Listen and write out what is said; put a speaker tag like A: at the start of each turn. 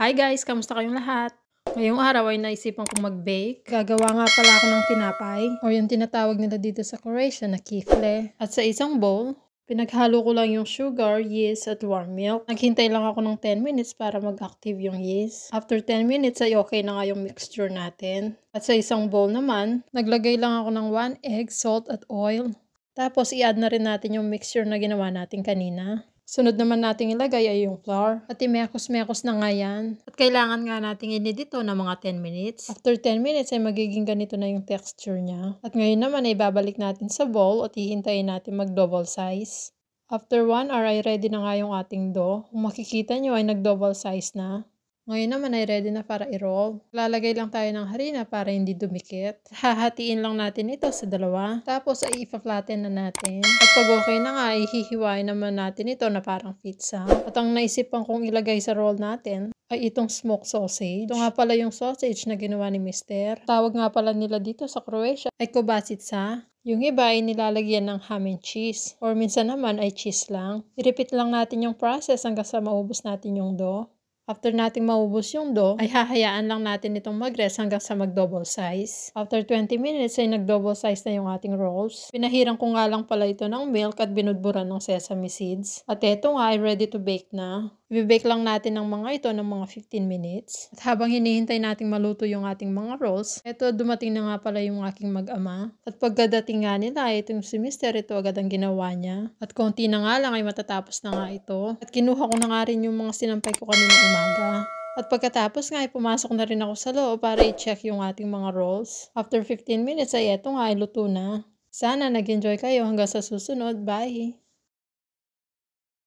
A: Hi guys! Kamusta kayong lahat? Ngayong araw ay naisipan kong mag-bake. Gagawa nga pala ako ng tinapay o yung tinatawag nila dito sa Croatia na kifle. At sa isang bowl, pinaghalo ko lang yung sugar, yeast, at warm milk. Naghintay lang ako ng 10 minutes para mag-active yung yeast. After 10 minutes ay okay na nga yung mixture natin. At sa isang bowl naman, naglagay lang ako ng 1 egg, salt, at oil. Tapos i-add na rin natin yung mixture na ginawa natin kanina. Sunod naman nating ilagay ay yung flour. At imekos-mekos na nga yan. At kailangan nga nating inid ito ng mga 10 minutes. After 10 minutes ay magiging ganito na yung texture niya. At ngayon naman ay babalik natin sa bowl at hihintayin natin mag-double size. After 1 hour ay ready na nga yung ating dough. Kung makikita nyo ay nag-double size na. Ngayon naman ay ready na para i-roll. Lalagay lang tayo ng harina para hindi dumikit. Hahatiin lang natin ito sa dalawa. Tapos ay ipa-flatten na natin. At pag okay na nga, ihihiwain naman natin ito na parang pizza. At ang naisipan kong ilagay sa roll natin ay itong smoked sausage. Ito nga pala yung sausage na ginawa ni Mister. Tawag nga pala nila dito sa Croatia ay kobasitsa. Yung iba ay nilalagyan ng ham and cheese. Or minsan naman ay cheese lang. I-repeat lang natin yung process hanggang sa maubos natin yung dough. After nating maubos yung dough, ay hahayaan lang natin itong mag-rest hanggang sa mag-double size. After 20 minutes ay nag-double size na yung ating rolls. Pinahirang ko nga lang pala ito ng milk at binudburan ng sesame seeds. At eto nga ay ready to bake na. Ibibake lang natin ng mga ito ng mga 15 minutes. At habang hinihintay nating maluto yung ating mga rolls, ito dumating na nga pala yung aking mag-ama. At pagkadating nga nila, itong si Mister, ito agad ang ginawa niya. At konti na nga lang ay matatapos na nga ito. At kinuha ko na nga rin yung mga sinampay ko kanina umaga. At pagkatapos nga ay pumasok na rin ako sa loob para i-check yung ating mga rolls. After 15 minutes ay eto nga ay luto na. Sana nag-enjoy kayo hanggang sa susunod. Bye!